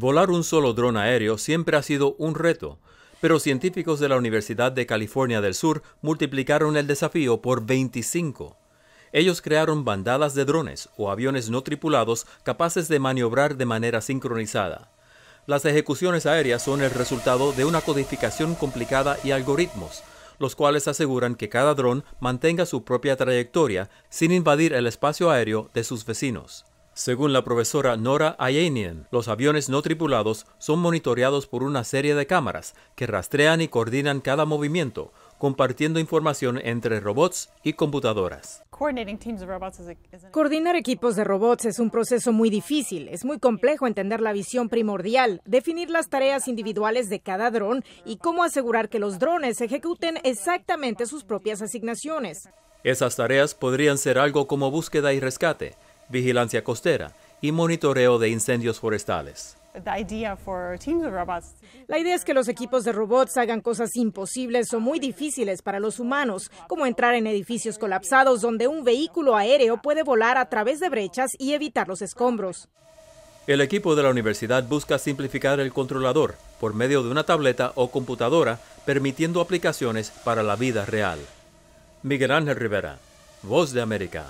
Volar un solo dron aéreo siempre ha sido un reto, pero científicos de la Universidad de California del Sur multiplicaron el desafío por 25. Ellos crearon bandadas de drones o aviones no tripulados capaces de maniobrar de manera sincronizada. Las ejecuciones aéreas son el resultado de una codificación complicada y algoritmos, los cuales aseguran que cada dron mantenga su propia trayectoria sin invadir el espacio aéreo de sus vecinos. Según la profesora Nora Ayanian, los aviones no tripulados son monitoreados por una serie de cámaras que rastrean y coordinan cada movimiento, compartiendo información entre robots y computadoras. Coordinar equipos de robots es un proceso muy difícil, es muy complejo entender la visión primordial, definir las tareas individuales de cada dron y cómo asegurar que los drones ejecuten exactamente sus propias asignaciones. Esas tareas podrían ser algo como búsqueda y rescate, vigilancia costera y monitoreo de incendios forestales. La idea es que los equipos de robots hagan cosas imposibles o muy difíciles para los humanos, como entrar en edificios colapsados donde un vehículo aéreo puede volar a través de brechas y evitar los escombros. El equipo de la universidad busca simplificar el controlador por medio de una tableta o computadora, permitiendo aplicaciones para la vida real. Miguel Ángel Rivera, Voz de América.